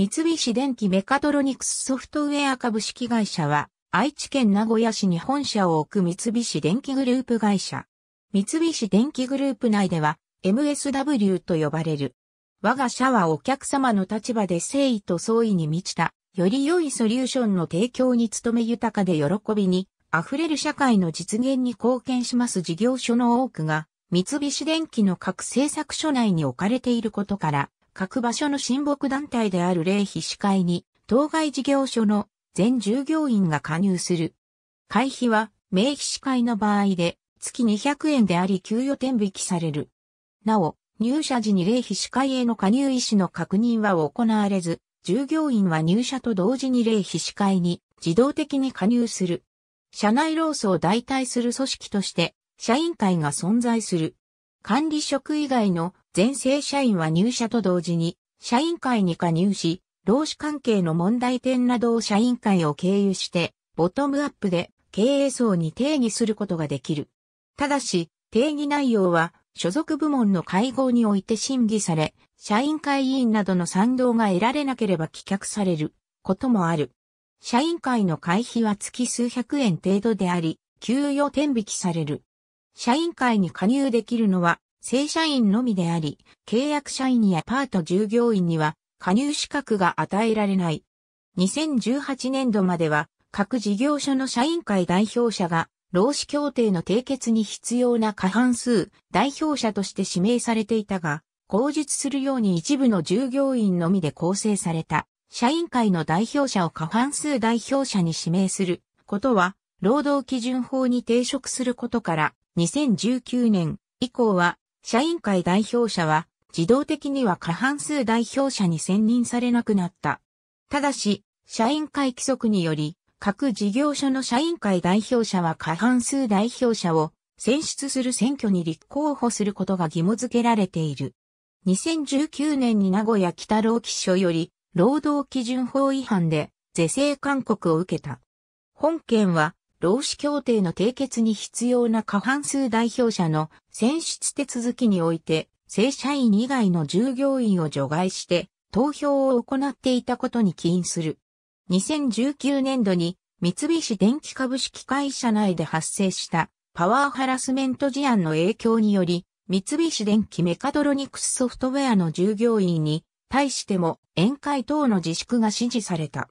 三菱電機メカトロニクスソフトウェア株式会社は、愛知県名古屋市に本社を置く三菱電機グループ会社。三菱電機グループ内では、MSW と呼ばれる。我が社はお客様の立場で誠意と創意に満ちた、より良いソリューションの提供に努め豊かで喜びに、溢れる社会の実現に貢献します事業所の多くが、三菱電機の各製作所内に置かれていることから、各場所の親睦団体である霊費司会に、当該事業所の全従業員が加入する。会費は、名秘司会の場合で、月200円であり給与転引きされる。なお、入社時に霊費司会への加入意思の確認は行われず、従業員は入社と同時に霊費司会に自動的に加入する。社内労組を代替する組織として、社員会が存在する。管理職以外の全正社員は入社と同時に、社員会に加入し、労使関係の問題点などを社員会を経由して、ボトムアップで経営層に定義することができる。ただし、定義内容は、所属部門の会合において審議され、社員会委員などの賛同が得られなければ棄却されることもある。社員会の会費は月数百円程度であり、給与転引きされる。社員会に加入できるのは正社員のみであり、契約社員やパート従業員には加入資格が与えられない。2018年度までは各事業所の社員会代表者が労使協定の締結に必要な過半数代表者として指名されていたが、口述するように一部の従業員のみで構成された社員会の代表者を過半数代表者に指名することは労働基準法に抵触することから2019年以降は社員会代表者は自動的には過半数代表者に選任されなくなった。ただし、社員会規則により、各事業所の社員会代表者は過半数代表者を選出する選挙に立候補することが義務付けられている。2019年に名古屋北労基署より労働基準法違反で是正勧告を受けた。本件は労使協定の締結に必要な過半数代表者の選出手続きにおいて、正社員以外の従業員を除外して、投票を行っていたことに起因する。2019年度に三菱電機株式会社内で発生したパワーハラスメント事案の影響により、三菱電機メカドロニクスソフトウェアの従業員に対しても宴会等の自粛が指示された。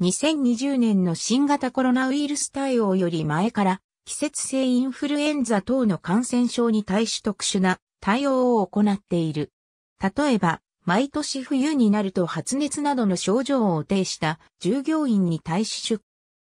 2020年の新型コロナウイルス対応より前から季節性インフルエンザ等の感染症に対し特殊な対応を行っている。例えば、毎年冬になると発熱などの症状を呈した従業員に対し出、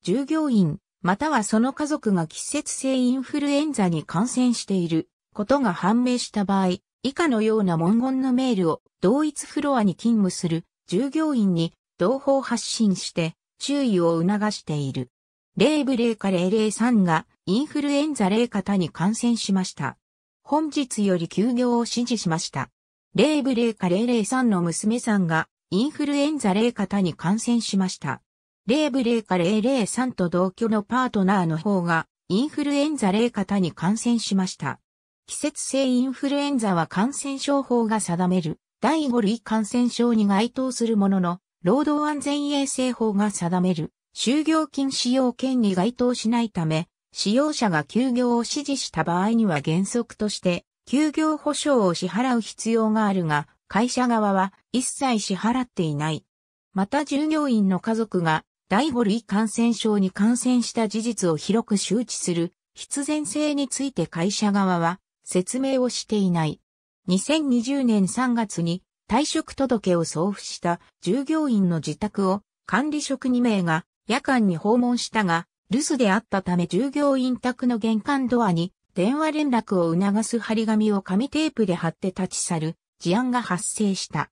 従業員、またはその家族が季節性インフルエンザに感染していることが判明した場合、以下のような文言のメールを同一フロアに勤務する従業員に同報発信して注意を促している。0部0か003がインフルエンザ0型に感染しました。本日より休業を指示しました。0部0か003の娘さんがインフルエンザ0型に感染しました。0部0か003と同居のパートナーの方がインフルエンザ0型に感染しました。季節性インフルエンザは感染症法が定める第5類感染症に該当するものの、労働安全衛生法が定める就業禁止用権に該当しないため、使用者が休業を指示した場合には原則として休業保障を支払う必要があるが、会社側は一切支払っていない。また従業員の家族が第5類感染症に感染した事実を広く周知する必然性について会社側は説明をしていない。2020年3月に退職届を送付した従業員の自宅を管理職2名が夜間に訪問したが、留守であったため従業員宅の玄関ドアに電話連絡を促す張り紙を紙テープで貼って立ち去る事案が発生した。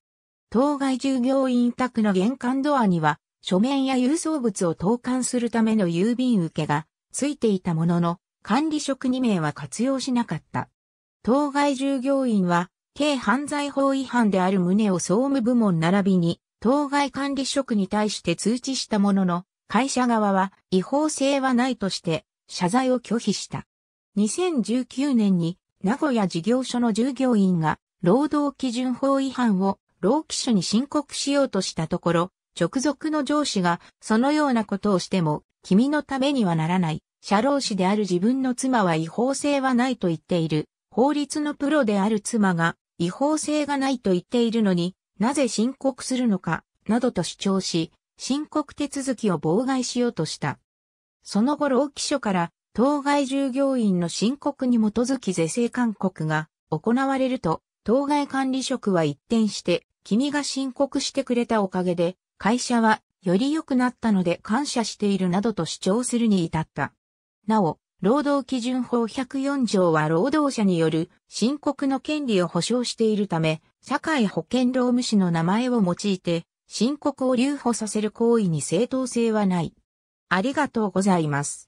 当該従業員宅の玄関ドアには書面や郵送物を投函するための郵便受けがついていたものの管理職2名は活用しなかった。当該従業員は軽犯罪法違反である旨を総務部門並びに、当該管理職に対して通知したものの、会社側は違法性はないとして、謝罪を拒否した。2019年に、名古屋事業所の従業員が、労働基準法違反を労基署に申告しようとしたところ、直属の上司がそのようなことをしても君のためにはならない。社労士である自分の妻は違法性はないと言っている。法律のプロである妻が違法性がないと言っているのに、なぜ申告するのか、などと主張し、申告手続きを妨害しようとした。その後労基署から、当該従業員の申告に基づき是正勧告が行われると、当該管理職は一転して、君が申告してくれたおかげで、会社はより良くなったので感謝しているなどと主張するに至った。なお、労働基準法104条は労働者による申告の権利を保障しているため、社会保険労務士の名前を用いて、申告を留保させる行為に正当性はない。ありがとうございます。